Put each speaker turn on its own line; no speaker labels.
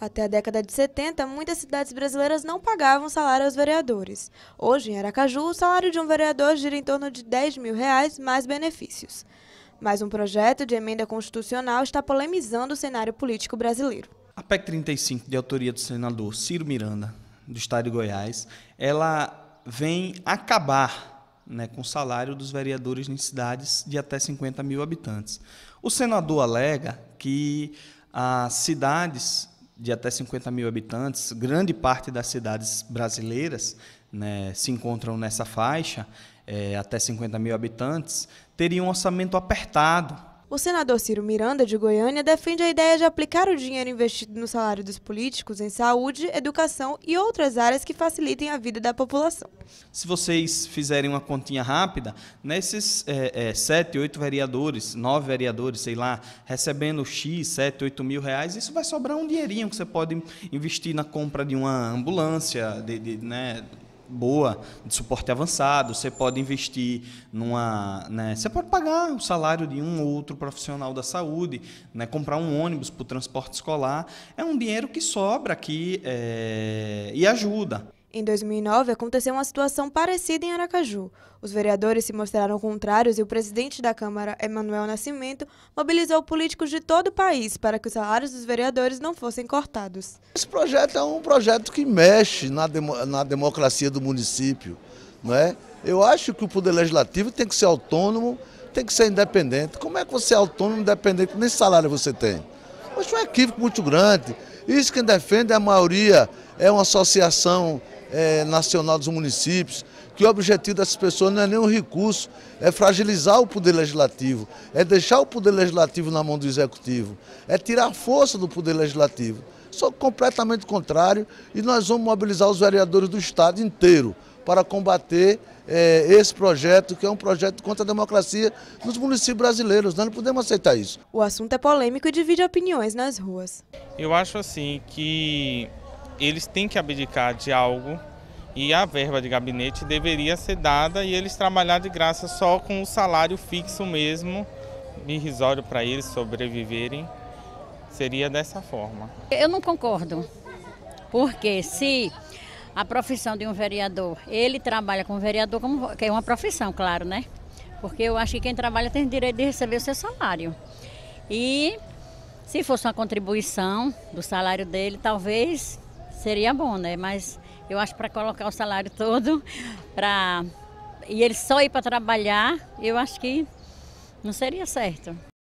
Até a década de 70, muitas cidades brasileiras não pagavam salário aos vereadores. Hoje, em Aracaju, o salário de um vereador gira em torno de 10 mil reais mais benefícios. Mas um projeto de emenda constitucional está polemizando o cenário político brasileiro.
A PEC 35, de autoria do senador Ciro Miranda, do estado de Goiás, ela vem acabar né, com o salário dos vereadores em cidades de até 50 mil habitantes. O senador alega que as cidades de até 50 mil habitantes, grande parte das cidades brasileiras né, se encontram nessa faixa, é, até 50 mil habitantes, teria um orçamento apertado
o senador Ciro Miranda, de Goiânia, defende a ideia de aplicar o dinheiro investido no salário dos políticos em saúde, educação e outras áreas que facilitem a vida da população.
Se vocês fizerem uma continha rápida, nesses é, é, sete, oito vereadores, nove vereadores, sei lá, recebendo X, sete, oito mil reais, isso vai sobrar um dinheirinho que você pode investir na compra de uma ambulância, de, de né, boa de suporte avançado, você pode investir numa. Né, você pode pagar o salário de um ou outro profissional da saúde, né, comprar um ônibus para o transporte escolar. É um dinheiro que sobra aqui é, e ajuda.
Em 2009, aconteceu uma situação parecida em Aracaju. Os vereadores se mostraram contrários e o presidente da Câmara, Emanuel Nascimento, mobilizou políticos de todo o país para que os salários dos vereadores não fossem cortados.
Esse projeto é um projeto que mexe na, na democracia do município. Não é? Eu acho que o Poder Legislativo tem que ser autônomo, tem que ser independente. Como é que você é autônomo, independente, nem salário você tem? Hoje é um equívoco muito grande. Isso quem defende é a maioria é uma associação é, nacional dos municípios, que o objetivo dessas pessoas não é nenhum recurso, é fragilizar o poder legislativo, é deixar o poder legislativo na mão do executivo, é tirar a força do poder legislativo. Sou completamente contrário e nós vamos mobilizar os vereadores do Estado inteiro para combater é, esse projeto, que é um projeto contra a democracia nos municípios brasileiros. Nós não podemos aceitar isso.
O assunto é polêmico e divide opiniões nas ruas.
Eu acho assim que eles têm que abdicar de algo e a verba de gabinete deveria ser dada e eles trabalhar de graça só com o salário fixo mesmo, irrisório para eles sobreviverem. Seria dessa forma.
Eu não concordo, porque se a profissão de um vereador, ele trabalha com vereador, como, que é uma profissão, claro, né? Porque eu acho que quem trabalha tem direito de receber o seu salário. E se fosse uma contribuição do salário dele, talvez Seria bom, né? Mas eu acho para colocar o salário todo para e ele só ir para trabalhar, eu acho que não seria certo.